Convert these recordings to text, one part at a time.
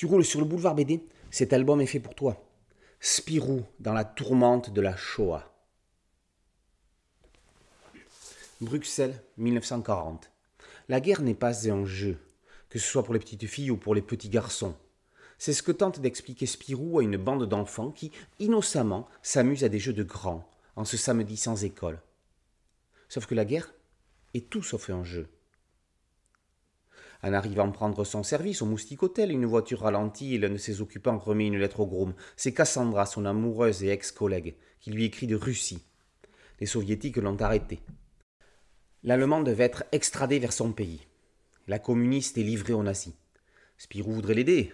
Tu roules sur le boulevard BD, cet album est fait pour toi. Spirou dans la tourmente de la Shoah. Bruxelles, 1940. La guerre n'est pas un jeu, que ce soit pour les petites filles ou pour les petits garçons. C'est ce que tente d'expliquer Spirou à une bande d'enfants qui, innocemment, s'amusent à des jeux de grands, en ce samedi sans école. Sauf que la guerre est tout sauf un jeu. En arrivant prendre son service au moustique hôtel, une voiture ralentit et l'un de ses occupants remet une lettre au groom. C'est Cassandra, son amoureuse et ex-collègue, qui lui écrit de Russie. Les soviétiques l'ont arrêté. L'allemand devait être extradé vers son pays. La communiste est livrée aux nazis. Spirou voudrait l'aider.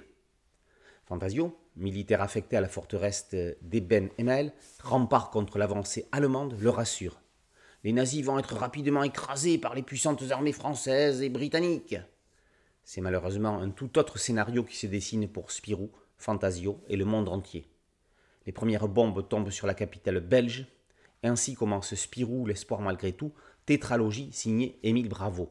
Fantasio, militaire affecté à la forteresse d'Eben Emael, rempart contre l'avancée allemande, le rassure. Les nazis vont être rapidement écrasés par les puissantes armées françaises et britanniques. C'est malheureusement un tout autre scénario qui se dessine pour Spirou, Fantasio et le monde entier. Les premières bombes tombent sur la capitale belge. Ainsi commence Spirou, l'espoir malgré tout, tétralogie signée Émile Bravo.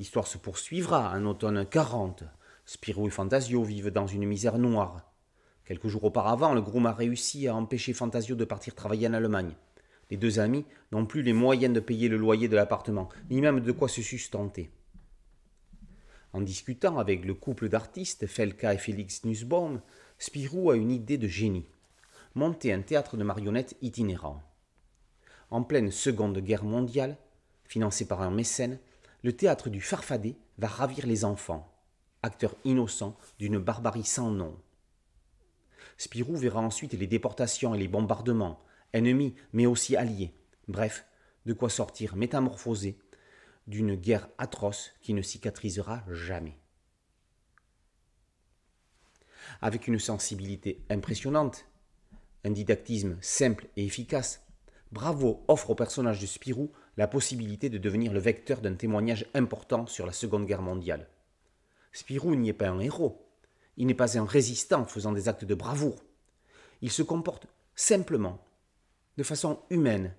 L'histoire se poursuivra en automne 40. Spirou et Fantasio vivent dans une misère noire. Quelques jours auparavant, le groom a réussi à empêcher Fantasio de partir travailler en Allemagne. Les deux amis n'ont plus les moyens de payer le loyer de l'appartement, ni même de quoi se sustenter. En discutant avec le couple d'artistes Felka et Félix Nussbaum, Spirou a une idée de génie monter un théâtre de marionnettes itinérant. En pleine Seconde Guerre mondiale, financé par un mécène, le théâtre du Farfadet va ravir les enfants, acteurs innocents d'une barbarie sans nom. Spirou verra ensuite les déportations et les bombardements, ennemis mais aussi alliés, bref, de quoi sortir métamorphosé d'une guerre atroce qui ne cicatrisera jamais. Avec une sensibilité impressionnante, un didactisme simple et efficace, Bravo offre au personnage de Spirou la possibilité de devenir le vecteur d'un témoignage important sur la Seconde Guerre mondiale. Spirou n'y est pas un héros, il n'est pas un résistant faisant des actes de bravoure. Il se comporte simplement, de façon humaine,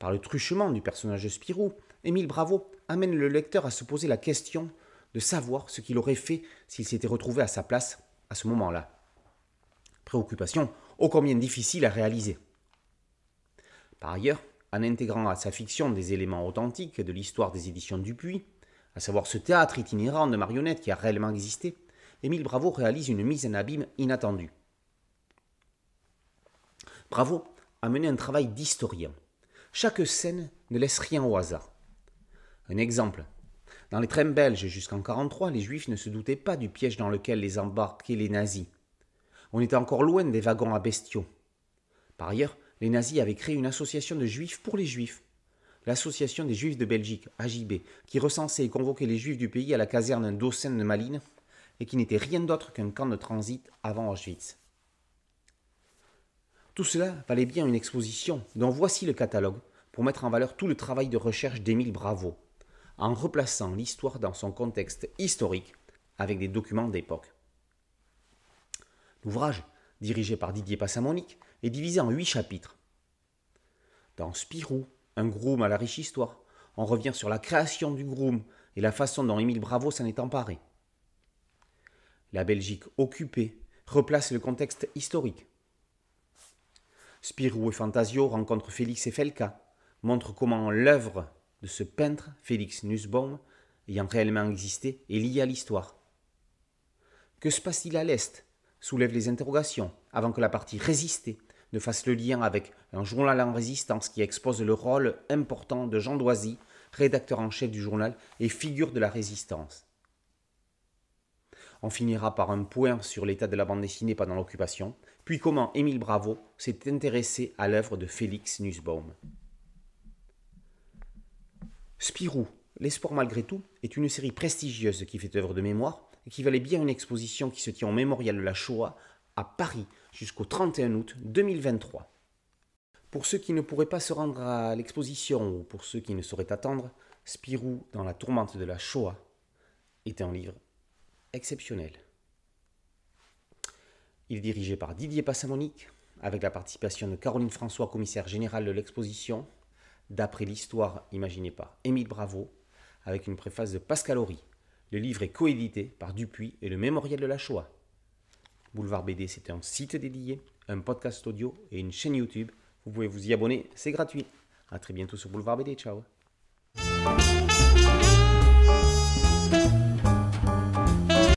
par le truchement du personnage de Spirou, Émile Bravo amène le lecteur à se poser la question de savoir ce qu'il aurait fait s'il s'était retrouvé à sa place à ce moment-là. Préoccupation ô combien difficile à réaliser. Par ailleurs, en intégrant à sa fiction des éléments authentiques de l'histoire des éditions Dupuis, à savoir ce théâtre itinérant de marionnettes qui a réellement existé, Émile Bravo réalise une mise en abîme inattendue. Bravo a mené un travail d'historien, chaque scène ne laisse rien au hasard. Un exemple. Dans les trains belges jusqu'en 1943, les juifs ne se doutaient pas du piège dans lequel les embarquaient les nazis. On était encore loin des wagons à bestiaux. Par ailleurs, les nazis avaient créé une association de juifs pour les juifs. L'association des juifs de Belgique, AJB, qui recensait et convoquait les juifs du pays à la caserne d'Aussein de Malines et qui n'était rien d'autre qu'un camp de transit avant Auschwitz. Tout cela valait bien une exposition, dont voici le catalogue, pour mettre en valeur tout le travail de recherche d'Émile Bravo, en replaçant l'histoire dans son contexte historique, avec des documents d'époque. L'ouvrage, dirigé par Didier Passamonique, est divisé en huit chapitres. Dans Spirou, un groom à la riche histoire, on revient sur la création du groom et la façon dont Émile Bravo s'en est emparé. La Belgique occupée replace le contexte historique. Spirou et Fantasio rencontrent Félix et Felka, montrent comment l'œuvre de ce peintre, Félix Nussbaum, ayant réellement existé, est liée à l'histoire. Que se passe-t-il à l'Est soulève les interrogations, avant que la partie résistée ne fasse le lien avec un journal en résistance qui expose le rôle important de Jean Doisy, rédacteur en chef du journal et figure de la résistance. On finira par un point sur l'état de la bande dessinée pendant l'occupation, puis comment Émile Bravo s'est intéressé à l'œuvre de Félix Nussbaum. Spirou, L'espoir malgré tout est une série prestigieuse qui fait œuvre de mémoire et qui valait bien une exposition qui se tient au mémorial de la Shoah à Paris jusqu'au 31 août 2023. Pour ceux qui ne pourraient pas se rendre à l'exposition ou pour ceux qui ne sauraient attendre, Spirou dans la tourmente de la Shoah était un livre exceptionnel. Il est dirigé par Didier Passamonique, avec la participation de Caroline François, commissaire générale de l'exposition, d'après l'histoire imaginée par Émile Bravo, avec une préface de Pascal Horry. Le livre est coédité par Dupuis et le Mémorial de la Shoah. Boulevard BD, c'est un site dédié, un podcast audio et une chaîne YouTube. Vous pouvez vous y abonner, c'est gratuit. A très bientôt sur Boulevard BD, ciao